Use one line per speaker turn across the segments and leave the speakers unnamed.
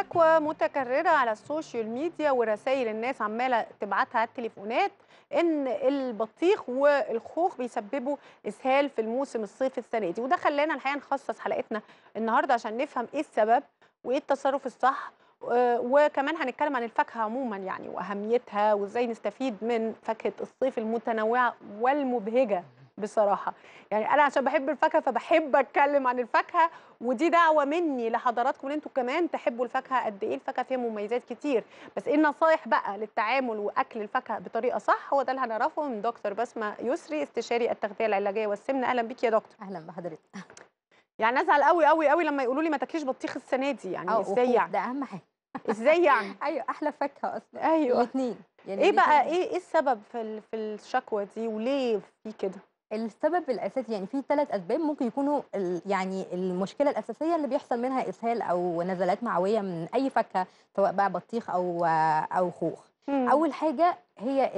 شكوى متكرره على السوشيال ميديا ورسائل الناس عماله تبعتها على التليفونات ان البطيخ والخوخ بيسببوا اسهال في الموسم الصيف السنه دي وده خلانا الحقيقه نخصص حلقتنا النهارده عشان نفهم ايه السبب وايه التصرف الصح آه، وكمان هنتكلم عن الفاكهه عموما يعني واهميتها وازاي نستفيد من فاكهه الصيف المتنوعه والمبهجه بصراحه يعني انا عشان بحب الفاكهه فبحب اتكلم عن الفاكهه ودي دعوه مني لحضراتكم ان انتوا كمان تحبوا الفاكهه قد ايه الفاكهه فيها مميزات كتير بس ايه النصايح بقى للتعامل واكل الفاكهه بطريقه صح هو ده اللي هنعرفه من دكتور بسمه يسري استشاري التغذيه العلاجيه والسمنه اهلا بيك يا دكتور اهلا بحضرتك يعني ازعل قوي قوي قوي لما يقولوا لي ما تاكليش بطيخ السنه دي يعني ازاي يعني ده
اهم حاجه ازاي يعني ايوه احلى فاكهه اصلا ايوه الاثنين يعني ايه بقى ايه ايه السبب في في الشكوى دي وليه في كده السبب الاساسي يعني في ثلاث اسباب ممكن يكونوا يعني المشكله الاساسيه اللي بيحصل منها اسهال او نزلات معويه من اي فاكهه سواء بقى بطيخ او او خوخ مم. اول حاجه هي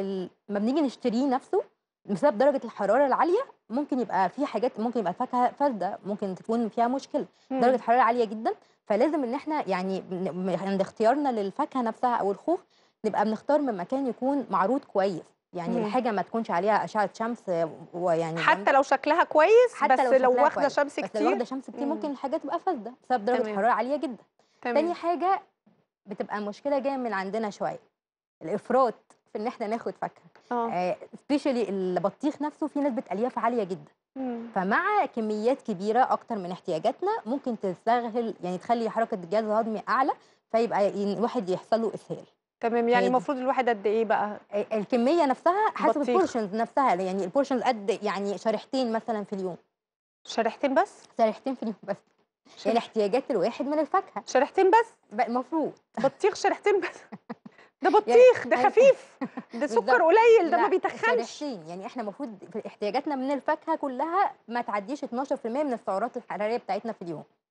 لما بنيجي نشتريه نفسه بسبب درجه الحراره العاليه ممكن يبقى في حاجات ممكن يبقى فاكهه فاسده ممكن تكون فيها مشكله مم. درجه حراره عاليه جدا فلازم ان احنا يعني عند اختيارنا للفاكهه نفسها او الخوخ نبقى بنختار من مكان يكون معروض كويس يعني مم. الحاجه ما تكونش عليها اشعه شمس ويعني حتى لو شكلها كويس حتى بس لو, واخده شمس كتير بس لو واخده شمس كتير مم. ممكن الحاجه تبقى فاسده بسبب درجه حراره عاليه جدا تمام. تاني حاجه بتبقى مشكله جايه من عندنا شويه الافراط في ان احنا ناخد فاكهه اه سبيشالي آه، البطيخ نفسه فيه نسبه الياف عاليه جدا مم. فمع كميات كبيره اكتر من احتياجاتنا ممكن تسهل يعني تخلي حركه الجهاز الهضمي اعلى فيبقى الواحد يحصل له اسهال تمام يعني المفروض الواحد قد ايه بقى الكميه نفسها حسب بطيخ. البورشنز نفسها يعني البورشنز قد يعني شريحتين مثلا في اليوم شريحتين بس شريحتين في اليوم بس شرح. يعني احتياجات الواحد من الفاكهه شريحتين بس المفروض بطيخ شريحتين بس ده بطيخ يعني ده أيوة. خفيف ده سكر قليل ده ما بيتخنش يعني احنا المفروض احتياجاتنا من الفاكهه كلها ما تعديش 12% من السعرات الحراريه بتاعتنا في اليوم